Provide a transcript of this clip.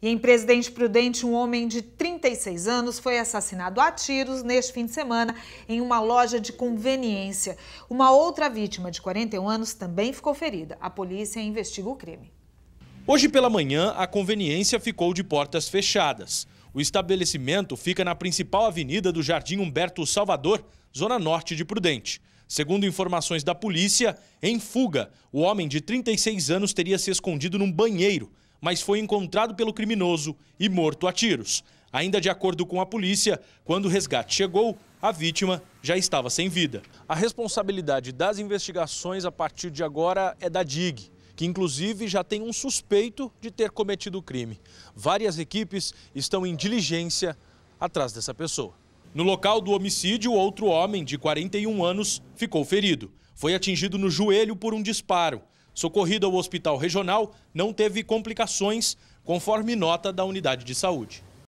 E em Presidente Prudente, um homem de 36 anos foi assassinado a tiros neste fim de semana em uma loja de conveniência. Uma outra vítima de 41 anos também ficou ferida. A polícia investiga o crime. Hoje pela manhã, a conveniência ficou de portas fechadas. O estabelecimento fica na principal avenida do Jardim Humberto Salvador, zona norte de Prudente. Segundo informações da polícia, em fuga, o homem de 36 anos teria se escondido num banheiro mas foi encontrado pelo criminoso e morto a tiros. Ainda de acordo com a polícia, quando o resgate chegou, a vítima já estava sem vida. A responsabilidade das investigações a partir de agora é da DIG, que inclusive já tem um suspeito de ter cometido o crime. Várias equipes estão em diligência atrás dessa pessoa. No local do homicídio, outro homem de 41 anos ficou ferido. Foi atingido no joelho por um disparo. Socorrido ao hospital regional, não teve complicações, conforme nota da unidade de saúde.